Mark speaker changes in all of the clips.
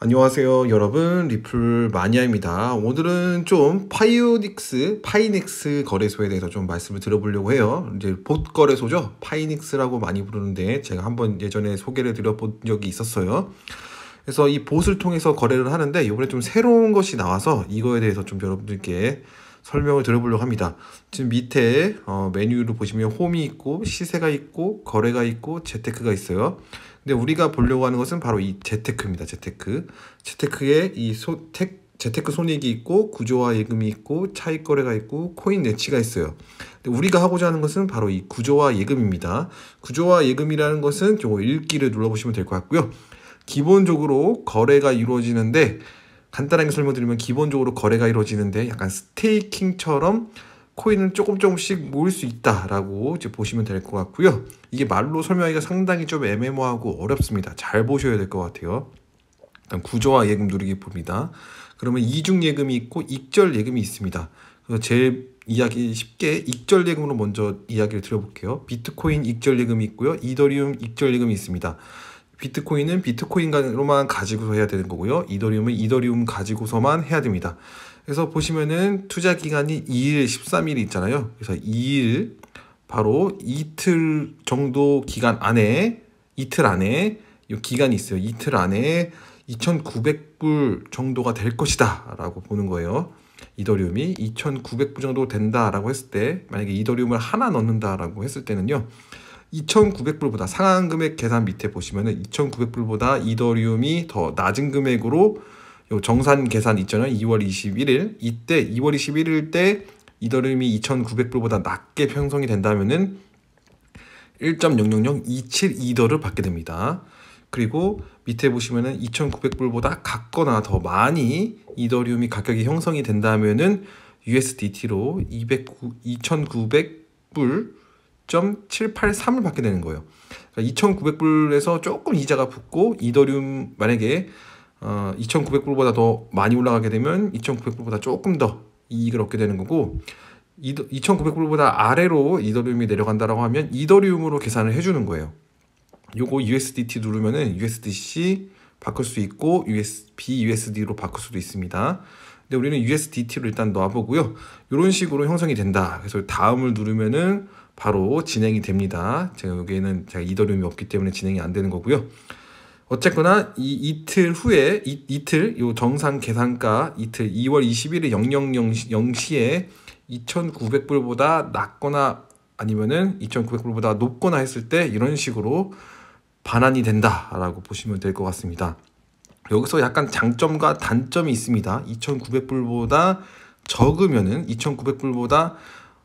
Speaker 1: 안녕하세요 여러분 리플 마니아입니다 오늘은 좀 파이오닉스 파이닉스 거래소에 대해서 좀 말씀을 드려보려고 해요 이제 봇 거래소죠 파이닉스라고 많이 부르는데 제가 한번 예전에 소개를 드려본 적이 있었어요 그래서 이 봇을 통해서 거래를 하는데 이번에 좀 새로운 것이 나와서 이거에 대해서 좀 여러분들께 설명을 드려보려고 합니다 지금 밑에 어, 메뉴를 보시면 홈이 있고 시세가 있고 거래가 있고 재테크가 있어요 근데 우리가 보려고 하는 것은 바로 이 재테크입니다. 재테크. 재테크에 이 소, 택, 재테크 손익이 있고 구조화 예금이 있고 차익 거래가 있고 코인 내치가 있어요. 근데 우리가 하고자 하는 것은 바로 이 구조화 예금입니다. 구조화 예금이라는 것은 요거 읽기를 눌러보시면 될 것 같고요. 기본적으로 거래가 이루어지는데 간단하게 설명드리면 기본적으로 거래가 이루어지는데 약간 스테이킹처럼 코인을 조금 조금씩 모을 수 있다라고 이제 보시면 될 것 같고요. 이게 말로 설명하기가 상당히 좀 애매모하고 어렵습니다. 잘 보셔야 될 것 같아요. 일단 구조와 예금 누리기 봅니다. 그러면 이중 예금이 있고 익절 예금이 있습니다. 그래서 제일 이야기 쉽게 익절 예금으로 먼저 이야기를 드려볼게요. 비트코인 익절 예금이 있고요. 이더리움 익절 예금이 있습니다. 비트코인은 비트코인으로만 가지고서 해야 되는 거고요. 이더리움은 이더리움 가지고서만 해야 됩니다. 그래서 보시면은 투자 기간이 2일, 13일이 있잖아요. 그래서 2일 바로 이틀 정도 기간 안에 이틀 안에 이 기간이 있어요. 이틀 안에 2,900불 정도가 될 것이다라고 보는 거예요. 이더리움이 2,900불 정도 된다라고 했을 때 만약에 이더리움을 하나 넣는다라고 했을 때는요. 2,900불보다 상한 금액 계산 밑에 보시면은 2,900불보다 이더리움이 더 낮은 금액으로 요 정산 계산 있잖아요. 2월 21일 이때 2월 21일 때 이더리움이 2,900불보다 낮게 형성이 된다면은 1.00027이더를 받게 됩니다. 그리고 밑에 보시면은 2,900불보다 같거나 더 많이 이더리움이 가격이 형성이 된다면은 USDT로 2 9 0 0불7 8 3을 받게 되는 거예요. 2,900불에서 그러니까 조금 이자가 붙고 이더리움 만약에 어, 2,900불보다 더 많이 올라가게 되면 2,900불보다 조금 더 이익을 얻게 되는 거고 2,900불보다 아래로 이더리움이 내려간다라고 하면 이더리움으로 계산을 해주는 거예요. 요거 USDT 누르면은 USDC 바꿀 수 있고 US, BUSD로 바꿀 수도 있습니다. 근데 우리는 USDT로 일단 넣어보고요. 이런 식으로 형성이 된다. 그래서 다음을 누르면은 바로 진행이 됩니다. 제가 여기에는 제가 이더리움이 없기 때문에 진행이 안 되는 거고요. 어쨌거나 이 이틀 후에 이, 이틀 요 정상 계산가 이틀 2월 21일 0000시에 2,900불보다 낮거나 아니면은 2,900불보다 높거나 했을 때 이런 식으로 반환이 된다라고 보시면 될 것 같습니다. 여기서 약간 장점과 단점이 있습니다. 2,900불보다 적으면은 2,900불보다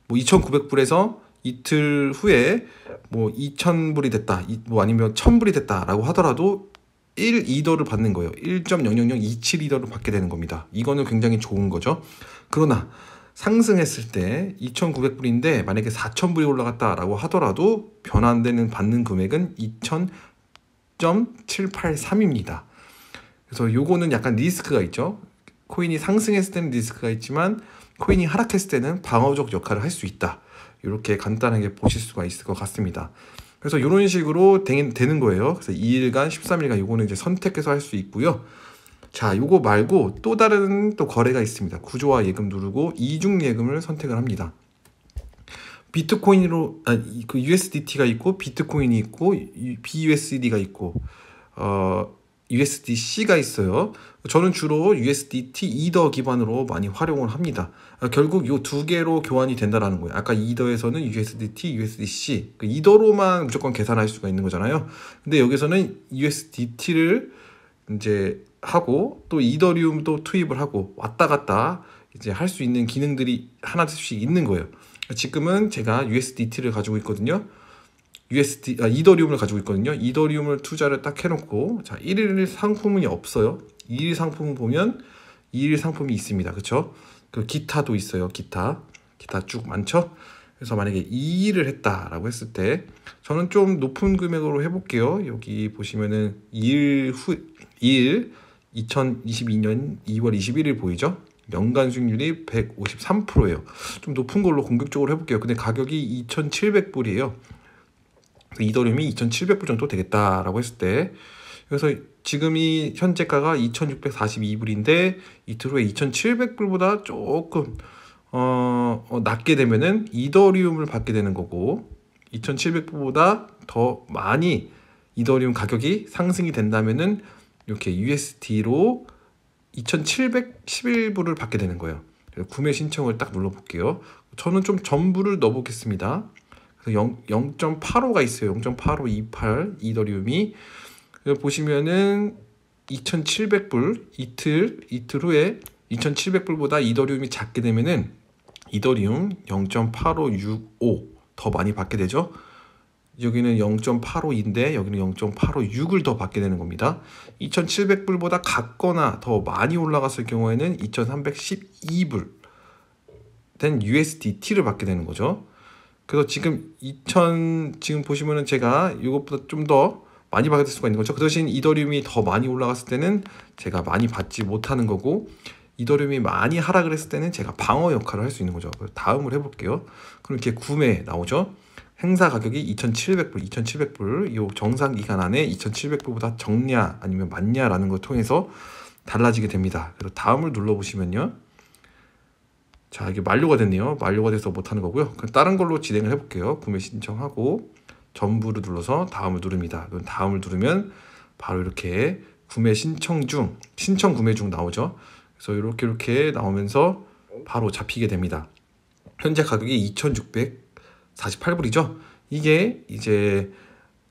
Speaker 1: 뭐 2,900불에서 이틀 후에 뭐 2,000불이 됐다, 뭐 아니면 1,000불이 됐다라고 하더라도 1 2더를 받는 거예요. 1.00027이더를 받게 되는 겁니다. 이거는 굉장히 좋은 거죠. 그러나 상승했을 때 2,900불인데 만약에 4,000불이 올라갔다라고 하더라도 변환 되는 받는 금액은 2,000.783입니다. 그래서 요거는 약간 리스크가 있죠. 코인이 상승했을 때는 리스크가 있지만 코인이 하락했을 때는 방어적 역할을 할 수 있다. 이렇게 간단하게 보실 수가 있을 것 같습니다. 그래서 이런 식으로 되는 거예요. 그래서 2일간, 13일간 요거는 이제 선택해서 할 수 있고요. 자, 요거 말고 또 다른 또 거래가 있습니다. 구조화 예금 누르고 이중 예금을 선택을 합니다. 비트코인으로 아, 그 USDT가 있고 비트코인이 있고 BUSD가 있고 어 USDC가 있어요. 저는 주로 USDT 이더 기반으로 많이 활용을 합니다. 아, 결국 이 두 개로 교환이 된다라는 거예요. 아까 이더에서는 USDT, USDC 그 이더로만 무조건 계산할 수가 있는 거잖아요. 근데 여기서는 USDT를 이제 하고 또 이더리움도 투입을 하고 왔다 갔다 이제 할 수 있는 기능들이 하나씩 있는 거예요. 지금은 제가 USDT를 가지고 있거든요. USD 아, 이더리움을 가지고 있거든요. 이더리움을 투자를 딱 해놓고 자 1일 상품이 없어요. 2일 상품 보면 2일 상품이 있습니다. 그렇죠? 그 기타도 있어요. 기타 기타 쭉 많죠. 그래서 만약에 2일을 했다라고 했을 때 저는 좀 높은 금액으로 해볼게요. 여기 보시면은 2일 후 2일 2022년 2월 21일 보이죠? 연간 수익률이 153%예요. 좀 높은 걸로 공격적으로 해볼게요. 근데 가격이 2,700불이에요. 이더리움이 2,700불 정도 되겠다라고 했을 때 그래서 지금 이 현재가가 2,642불인데 이틀 후에 2,700불보다 조금 어, 어, 낮게 되면은 이더리움을 받게 되는 거고 2,700불보다 더 많이 이더리움 가격이 상승이 된다면은 이렇게 USD로 2,711불을 받게 되는 거예요. 구매 신청을 딱 눌러볼게요. 저는 좀 전부를 넣어보겠습니다. 0.85가 그 있어요. 0.8528 이더리움이 그 보시면은 2,700불 이틀 이틀 후에 2,700불보다 이더리움이 작게 되면은 이더리움 0.8565 더 많이 받게 되죠. 여기는 0.85인데 여기는 0.856을 더 받게 되는 겁니다. 2,700불보다 같거나 더 많이 올라갔을 경우에는 2,312불 된 USDT를 받게 되는 거죠. 그래서 지금 2000 지금 보시면은 제가 이것보다 좀 더 많이 받을 수가 있는 거죠. 그 대신 이더리움이 더 많이 올라갔을 때는 제가 많이 받지 못하는 거고 이더리움이 많이 하락을 했을 때는 제가 방어 역할을 할 수 있는 거죠. 다음을 해볼게요. 그럼 이렇게 구매 나오죠. 행사 가격이 2,700불, 2,700불, 요 정상 기간 안에 2,700불보다 적냐 아니면 많냐라는 걸 통해서 달라지게 됩니다. 그래서 다음을 눌러보시면요. 자 이게 만료가 됐네요 만료가 돼서 못하는 거고요 그럼 다른 걸로 진행을 해볼게요 구매 신청하고 전부를 눌러서 다음을 누릅니다 다음을 누르면 바로 이렇게 구매 신청 중 신청 구매 중 나오죠 그래서 이렇게 이렇게 나오면서 바로 잡히게 됩니다 현재 가격이 2648불이죠 이게 이제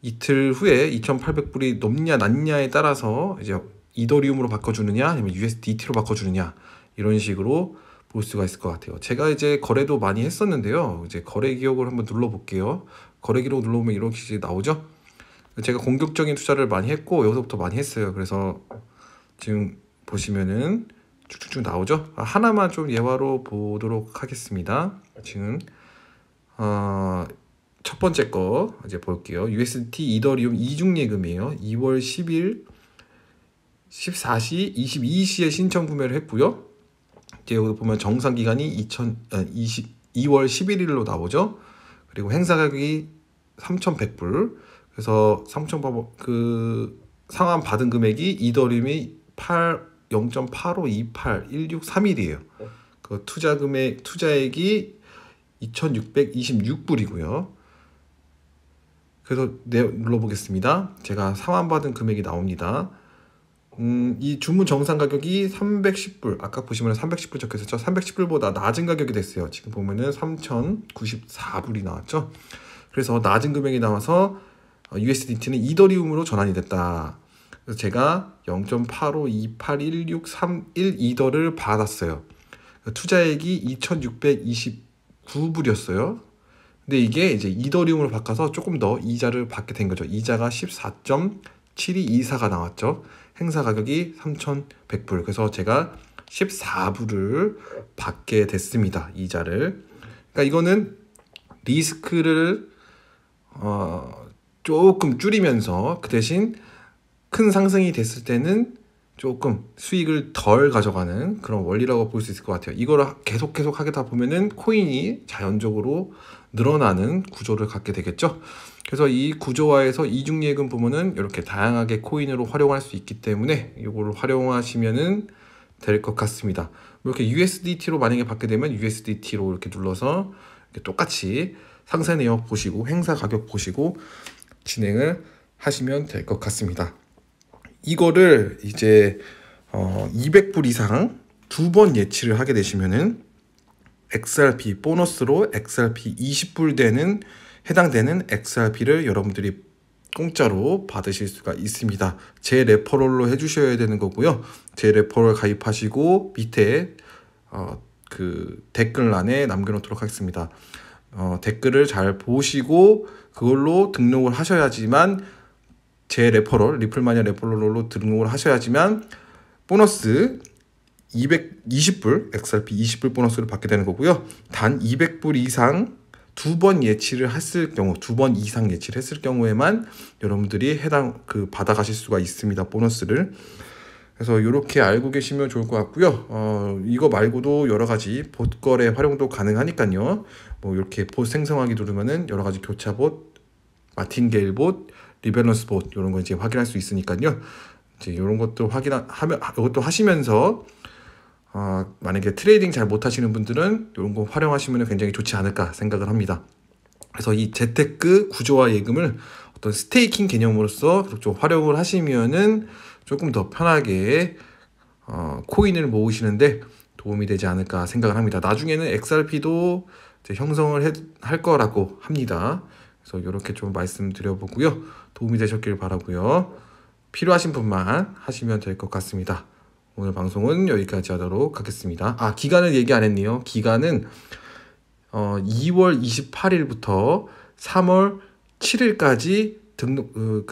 Speaker 1: 이틀 후에 2800불이 넘냐 낮냐에 따라서 이제 이더리움으로 바꿔주느냐 아니면 USDT로 바꿔주느냐 이런 식으로 볼 수가 있을 것 같아요. 제가 이제 거래도 많이 했었는데요. 이제 거래 기록을 한번 눌러볼게요. 거래 기록 눌러보면 이런 식이 나오죠. 제가 공격적인 투자를 많이 했고 여기서부터 많이 했어요. 그래서 지금 보시면은 쭉쭉쭉 나오죠. 아, 하나만 좀 예화로 보도록 하겠습니다. 지금 어, 첫 번째 거 이제 볼게요. USDT 이더리움 이중 예금이에요. 2월 10일 14시 22시에 신청 구매를 했고요. 여기 보면 정상 기간이 2020 2월 11일로 나오죠. 그리고 행사 가격이 3,100불. 그래서 3 0 0 0그 상환 받은 금액이 이더리움이 8 0 8 5 2 8 1 6 3이에요그 투자 금액 투자액이 2,626불이고요. 그래서 네, 눌러보겠습니다. 제가 상환받은 금액이 나옵니다. 음, 이 주문 정상 가격이 310불. 아까 보시면 310불 적혀 있었죠. 310불보다 낮은 가격이 됐어요. 지금 보면은 3,094불이 나왔죠. 그래서 낮은 금액이 나와서 USDT는 어, 이더리움으로 전환이 됐다. 그래서 제가 0.85281631이더를 받았어요. 그러니까 투자액이 2,629불이었어요. 근데 이게 이제 이더리움으로 바꿔서 조금 더 이자를 받게 된 거죠. 이자가 14. 7224가 나왔죠. 행사 가격이 3,100불. 그래서 제가 14불을 받게 됐습니다. 이자를. 그러니까 이거는 리스크를 어, 조금 줄이면서 그 대신 큰 상승이 됐을 때는 조금 수익을 덜 가져가는 그런 원리라고 볼 수 있을 것 같아요. 이걸 계속 계속 하게다 보면은 코인이 자연적으로 늘어나는 구조를 갖게 되겠죠. 그래서 이 구조화에서 이중예금 부분은 이렇게 다양하게 코인으로 활용할 수 있기 때문에 이걸 활용하시면은 될 것 같습니다. 뭐 이렇게 USDT로 만약에 받게 되면 USDT로 이렇게 눌러서 이렇게 똑같이 상세 내역 보시고 행사 가격 보시고 진행을 하시면 될 것 같습니다. 이거를 이제 어 200불 이상 두 번 예치를 하게 되시면은 XRP 보너스로 XRP 20불 되는 해당되는 XRP를 여러분들이 공짜로 받으실 수가 있습니다. 제 레퍼럴로 해주셔야 되는 거고요. 제 레퍼럴 가입하시고 밑에 어, 그 댓글란에 남겨놓도록 하겠습니다. 어, 댓글을 잘 보시고 그걸로 등록을 하셔야지만 제 레퍼럴 리플마녀 레퍼럴로 등록을 하셔야지만 보너스 220불 XRP 20불 보너스를 받게 되는 거고요. 단 200불 이상 두 번 예치를 했을 경우, 두 번 이상 예치를 했을 경우에만 여러분들이 해당 그 받아 가실 수가 있습니다. 보너스를. 그래서 이렇게 알고 계시면 좋을 것 같고요. 어, 이거 말고도 여러 가지 봇 거래 활용도 가능하니까요. 뭐 이렇게 봇 생성하기 누르면은 여러 가지 교차봇, 마틴게일봇, 리밸런스 보드 이런 거 이제 확인할 수 있으니까요. 이제 이런 것도 확인하면 이것도 하시면서 어, 만약에 트레이딩 잘 못하시는 분들은 이런 거 활용하시면 굉장히 좋지 않을까 생각을 합니다. 그래서 이 재테크 구조화 예금을 어떤 스테이킹 개념으로서 좀 활용을 하시면은 조금 더 편하게 어, 코인을 모으시는데 도움이 되지 않을까 생각을 합니다. 나중에는 XRP도 형성을 해, 할 거라고 합니다. 그래서 이렇게 좀 말씀드려보고요. 도움이 되셨길 바라고요. 필요하신 분만 하시면 될 것 같습니다. 오늘 방송은 여기까지 하도록 하겠습니다. 아, 기간을 얘기 안 했네요. 기간은 어, 2월 28일부터 3월 7일까지 등록 어,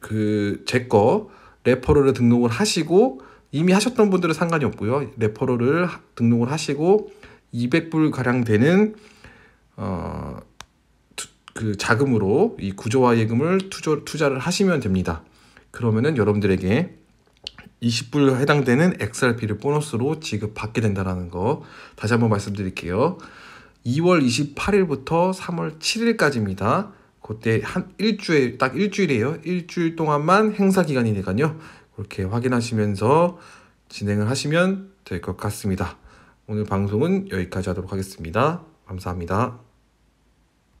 Speaker 1: 그그 제 거 레퍼럴을 등록을 하시고 이미 하셨던 분들은 상관이 없고요. 레퍼럴을 등록을 하시고 200불 가량 되는 어그 자금으로 이 구조화 예금을 투자, 투자를 하시면 됩니다. 그러면은 여러분들에게 20불 해당되는 XRP를 보너스로 지급받게 된다는거 다시 한번 말씀드릴게요. 2월 28일부터 3월 7일까지입니다. 그때 한 일주일 딱 일주일이에요. 일주일 동안만 행사 기간이니까요. 그렇게 확인하시면서 진행을 하시면 될 것 같습니다. 오늘 방송은 여기까지 하도록 하겠습니다. 감사합니다.